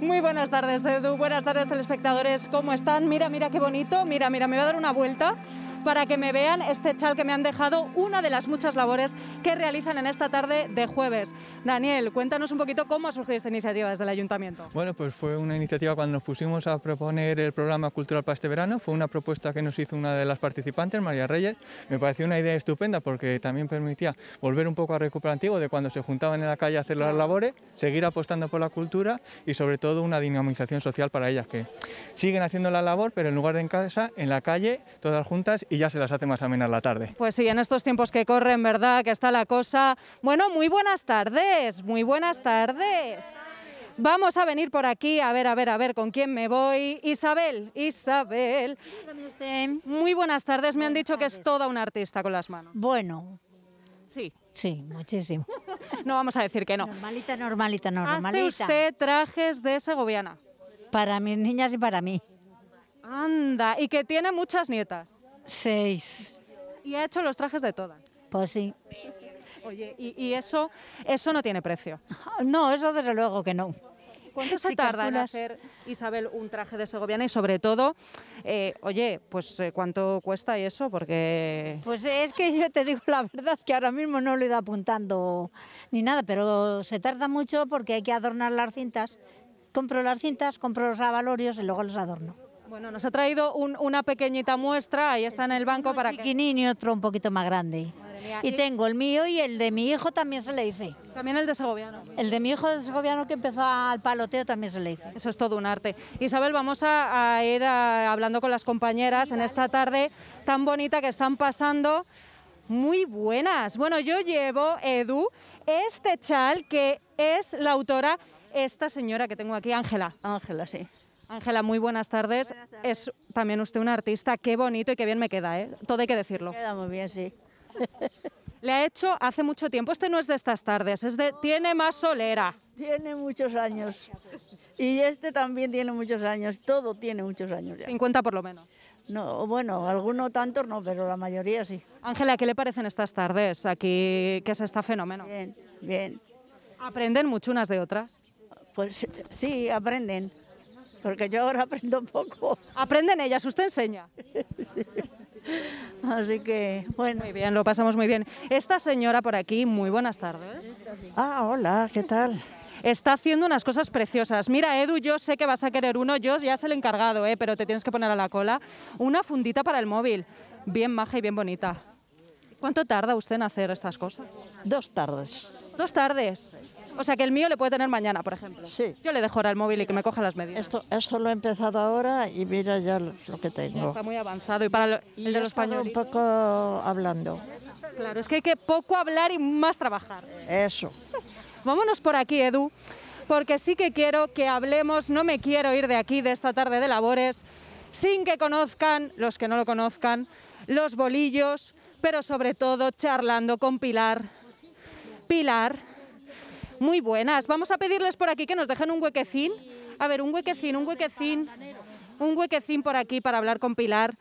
Muy buenas tardes, Edu. Buenas tardes, telespectadores. ¿Cómo están? Mira, mira qué bonito. Mira, mira, me voy a dar una vuelta para que me vean este chal que me han dejado, una de las muchas labores que realizan en esta tarde de jueves. Daniel, cuéntanos un poquito cómo ha surgido esta iniciativa desde el ayuntamiento. Bueno, pues fue una iniciativa cuando nos pusimos a proponer el programa cultural para este verano, fue una propuesta que nos hizo una de las participantes, María Reyes. Me pareció una idea estupenda porque también permitía volver un poco a recuperar antiguo de cuando se juntaban en la calle a hacer las labores, seguir apostando por la cultura y sobre todo todo una dinamización social para ellas, que siguen haciendo la labor, pero en lugar de en casa, en la calle, todas juntas y ya se las hace más amenas la tarde. Pues sí, en estos tiempos que corren, ¿verdad? Que está la cosa. Bueno, muy buenas tardes, muy buenas tardes. Vamos a venir por aquí, a ver, a ver, a ver, ¿con quién me voy? Isabel, Isabel. Muy buenas tardes, me han dicho que es toda una artista con las manos. Bueno. Sí. Sí, muchísimo no vamos a decir que no. Normalita, normalita, normalita. ¿Hace usted trajes de segoviana? Para mis niñas y para mí. Anda, y que tiene muchas nietas. Seis. Y ha hecho los trajes de todas. Pues sí. Oye, y, y eso, eso no tiene precio. No, eso desde luego que no. ¿Cuánto se tarda en hacer, Isabel, un traje de segoviana? Y sobre todo, eh, oye, pues eh, ¿cuánto cuesta eso? Porque... Pues es que yo te digo la verdad que ahora mismo no lo he ido apuntando ni nada, pero se tarda mucho porque hay que adornar las cintas. Compro las cintas, compro los avalorios y luego los adorno. Bueno, nos ha traído una pequeñita muestra, ahí está en el banco para que... otro un poquito más grande. Y, tengo el mío y el de mi hijo también se le dice. También el de Segoviano. El de mi hijo de Segoviano que empezó al paloteo también se le dice. Eso es todo un arte. Isabel, vamos a, ir hablando con las compañeras en esta tarde tan bonita que están pasando. Muy buenas. Bueno, yo llevo, Edu, este chal que es la autora, esta señora que tengo aquí, Ángela. Ángela, sí. Ángela, muy buenas tardes. Es también usted una artista, qué bonito y qué bien me queda, ¿eh? Todo hay que decirlo. Queda muy bien, sí. Le ha hecho hace mucho tiempo. Este no es de estas tardes, es de tiene más solera. Tiene muchos años. Y este también tiene muchos años. Todo tiene muchos años ya. 50 por lo menos. No, bueno, algunos tantos no, pero la mayoría sí. Ángela, ¿qué le parecen estas tardes aquí? ¿Qué es este fenómeno? Bien, bien. ¿Aprenden mucho unas de otras? Pues sí, aprenden. Porque yo ahora aprendo poco. Aprenden ellas, usted enseña. Así que, bueno. Muy bien, lo pasamos muy bien. Esta señora por aquí, muy buenas tardes. Ah, hola, ¿qué tal? Está haciendo unas cosas preciosas. Mira, Edu, yo sé que vas a querer uno, yo ya es el encargado, ¿eh? pero te tienes que poner a la cola. Una fundita para el móvil, bien maja y bien bonita. ¿Cuánto tarda usted en hacer estas cosas? Dos tardes. ¿Dos tardes? O sea que el mío le puede tener mañana, por ejemplo. Sí. Yo le dejo ahora el móvil y que me coja las medidas. Esto, esto lo he empezado ahora y mira ya lo que tengo. está muy avanzado. Y para el de los españoles. un poco hablando. Claro, es que hay que poco hablar y más trabajar. Eso. Vámonos por aquí, Edu, porque sí que quiero que hablemos, no me quiero ir de aquí, de esta tarde de labores, sin que conozcan, los que no lo conozcan, los bolillos, pero sobre todo charlando con Pilar. Pilar muy buenas. Vamos a pedirles por aquí que nos dejen un huequecín. A ver, un huequecín, un huequecín, un huequecín por aquí para hablar con Pilar,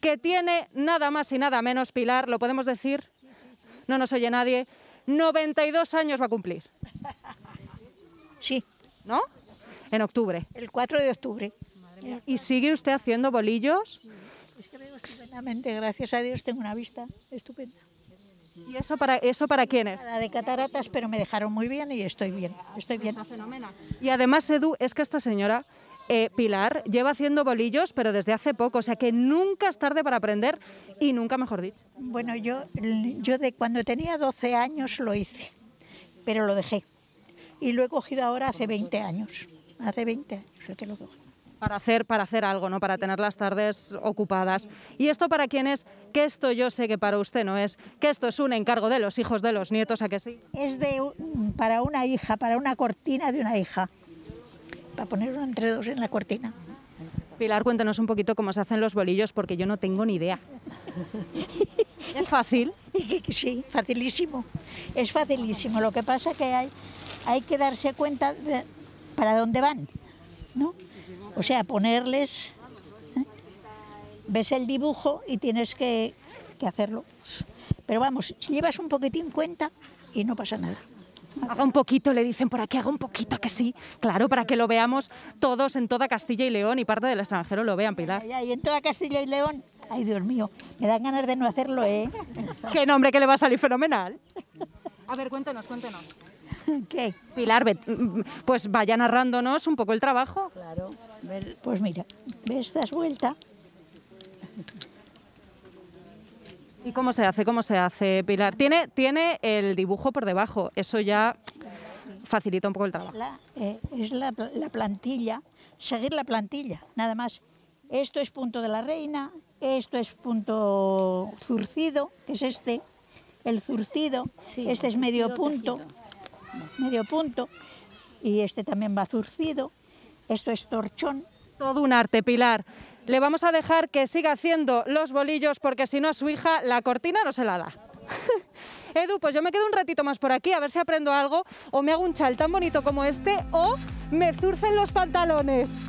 que tiene nada más y nada menos, Pilar, ¿lo podemos decir? No nos oye nadie. 92 años va a cumplir. Sí. ¿No? En octubre. El 4 de octubre. ¿Y sigue usted haciendo bolillos? Es que gracias a Dios, tengo una vista estupenda. ¿Y eso para, eso para quién es? La de cataratas, pero me dejaron muy bien y estoy bien. Estoy bien. Y además, Edu, es que esta señora eh, Pilar lleva haciendo bolillos, pero desde hace poco, o sea que nunca es tarde para aprender y nunca mejor dicho. Bueno, yo, yo de cuando tenía 12 años lo hice, pero lo dejé. Y lo he cogido ahora hace 20 años. Hace 20 años que lo cogí para hacer, para hacer algo, ¿no? para tener las tardes ocupadas. Y esto para quién es? que esto yo sé que para usted no es, que esto es un encargo de los hijos de los nietos, ¿a que sí? Es de, para una hija, para una cortina de una hija, para poner un entre dos en la cortina. Pilar, cuéntanos un poquito cómo se hacen los bolillos, porque yo no tengo ni idea. ¿Es fácil? Sí, facilísimo. Es facilísimo. Lo que pasa es que hay, hay que darse cuenta de para dónde van, ¿no? O sea, ponerles, ¿eh? ves el dibujo y tienes que, que hacerlo. Pero vamos, si llevas un poquitín cuenta y no pasa nada. Haga un poquito, le dicen por aquí, haga un poquito que sí. Claro, para que lo veamos todos en toda Castilla y León y parte del extranjero lo vean, Pilar. Y en toda Castilla y León, ay Dios mío, me dan ganas de no hacerlo, ¿eh? Qué nombre que le va a salir fenomenal. A ver, cuéntenos, cuéntenos. ¿Qué? Pilar, mm, mm, pues vaya narrándonos un poco el trabajo. Claro. Pues mira, ves, das vuelta. ¿Y cómo se hace? ¿Cómo se hace, Pilar? Tiene, tiene el dibujo por debajo, eso ya facilita un poco el trabajo. Eh, es la, plantilla, seguir la plantilla, nada más. Esto es punto de la reina, esto es punto zurcido, que es este, el zurcido, este es medio punto, medio punto, y este también va zurcido, esto es torchón. Todo un arte, Pilar. Le vamos a dejar que siga haciendo los bolillos porque si no a su hija la cortina no se la da. Edu, pues yo me quedo un ratito más por aquí a ver si aprendo algo o me hago un chal tan bonito como este o me zurcen los pantalones.